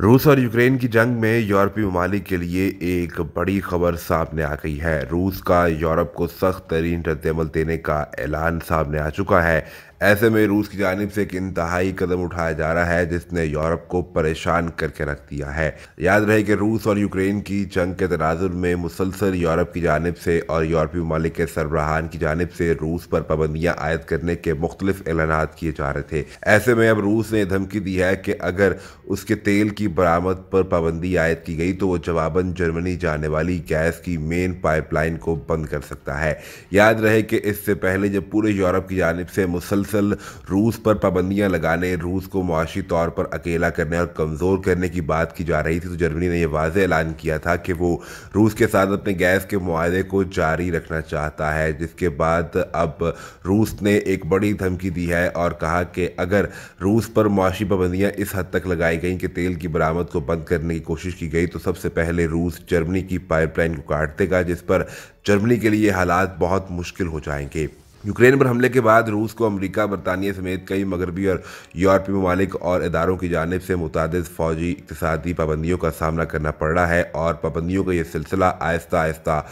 रूस और यूक्रेन की जंग में यूरोपीय ममालिक के लिए एक बड़ी खबर सामने आ गई है रूस का यूरोप को सख्त तरीन रद्दमल देने का ऐलान सामने आ चुका है ऐसे में रूस की जानब से एक इंतहाई कदम उठाया जा रहा है जिसने यूरोप को परेशान करके रख दिया है याद रहे कि रूस और यूक्रेन की जंग के तनाजुर में मुसलसल यूरोप की जानब से और यूरोपीय ममालिक के सरबराहान की जानब से रूस पर पाबंदियां आयद करने के मुख्तलिफ ऐलान किए जा रहे थे ऐसे में अब रूस ने धमकी दी है कि अगर उसके तेल की बरामद पर पाबंदी आयद की गई तो वो जवाबन जर्मनी जाने वाली गैस की मेन पाइपलाइन को बंद कर सकता है याद रहे कि इससे पहले जब पूरे यूरोप की जानब से मुसल मुसलसल रूस पर पाबंदियाँ लगाने रूस को मुआशी तौर पर अकेला करने और कमज़ोर करने की बात की जा रही थी तो जर्मनी ने यह वाज ऐलान किया था कि वो रूस के साथ अपने गैस के माहे को जारी रखना चाहता है जिसके बाद अब रूस ने एक बड़ी धमकी दी है और कहा कि अगर रूस पर मुआशी पाबंदियाँ इस हद तक लगाई गई कि तेल की बरामद को बंद करने की कोशिश की गई तो सबसे पहले रूस जर्मनी की पाइपलाइन को काट देगा जिस पर जर्मनी के लिए हालात बहुत मुश्किल हो जाएंगे यूक्रेन पर हमले के बाद रूस को अमेरिका बरतानिया समेत कई मगरबी और यूरोपीय ममालिक और इदारों की जानब से मुतद फौजी इकतदी पाबंदियों का सामना करना पड़ रहा है और पाबंदियों का यह सिलसिला आहिस्ता आहिस्ता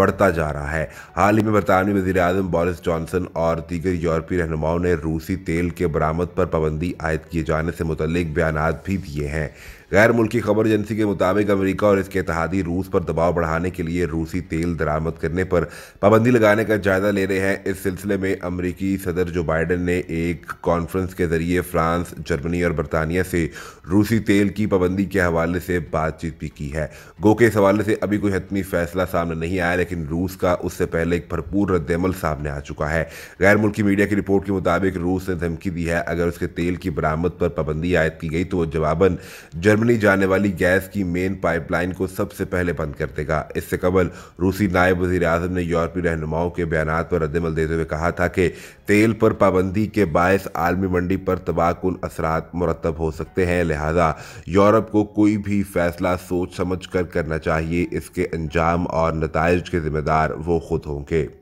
बढ़ता जा रहा है हाल ही में बरतानवी वजी अजम बोरिस जॉनसन और दीगर यूरोपीय रहनुमाओं ने रूसी तेल के बरामद पर पाबंदी आयद किए जाने से मुतल बयान भी दिए हैं गैर मुल्की खबर एजेंसी के मुताबिक अमेरिका और इसके इतिहादी रूस पर दबाव बढ़ाने के लिए रूसी तेल दरामद करने पर पाबंदी लगाने का जायजा ले रहे हैं इस सिलसिले में अमरीकी सदर जो बाइडन ने एक कॉन्फ्रेंस के जरिए फ्रांस जर्मनी और बरतानिया से रूसी तेल की पाबंदी के हवाले से बातचीत भी की है गो के इस हवाले से अभी कोई हतमी फैसला सामने नहीं आया लेकिन रूस का उससे पहले एक भरपूर रद्दमल सामने आ चुका है गैर मुल्की मीडिया की रिपोर्ट के मुताबिक रूस ने धमकी दी है अगर उसके तेल की बरामद पर पाबंदी आयद की गई तो वह जवाबन जर्मनी जर्मनी जाने वाली गैस की मेन पाइपलाइन को सबसे पहले बंद कर देगा इससे कबल रूसी नायब वजी आजम ने यूरोपीय रहनुमाओं के बयान पर रद्दमल देते हुए कहा था कि तेल पर पाबंदी के बायस आलमी मंडी पर तबाहकुन असरात मुरतब हो सकते हैं लिहाजा यूरोप को कोई भी फैसला सोच समझ कर करना चाहिए इसके अंजाम और नतज के जिम्मेदार वो खुद होंगे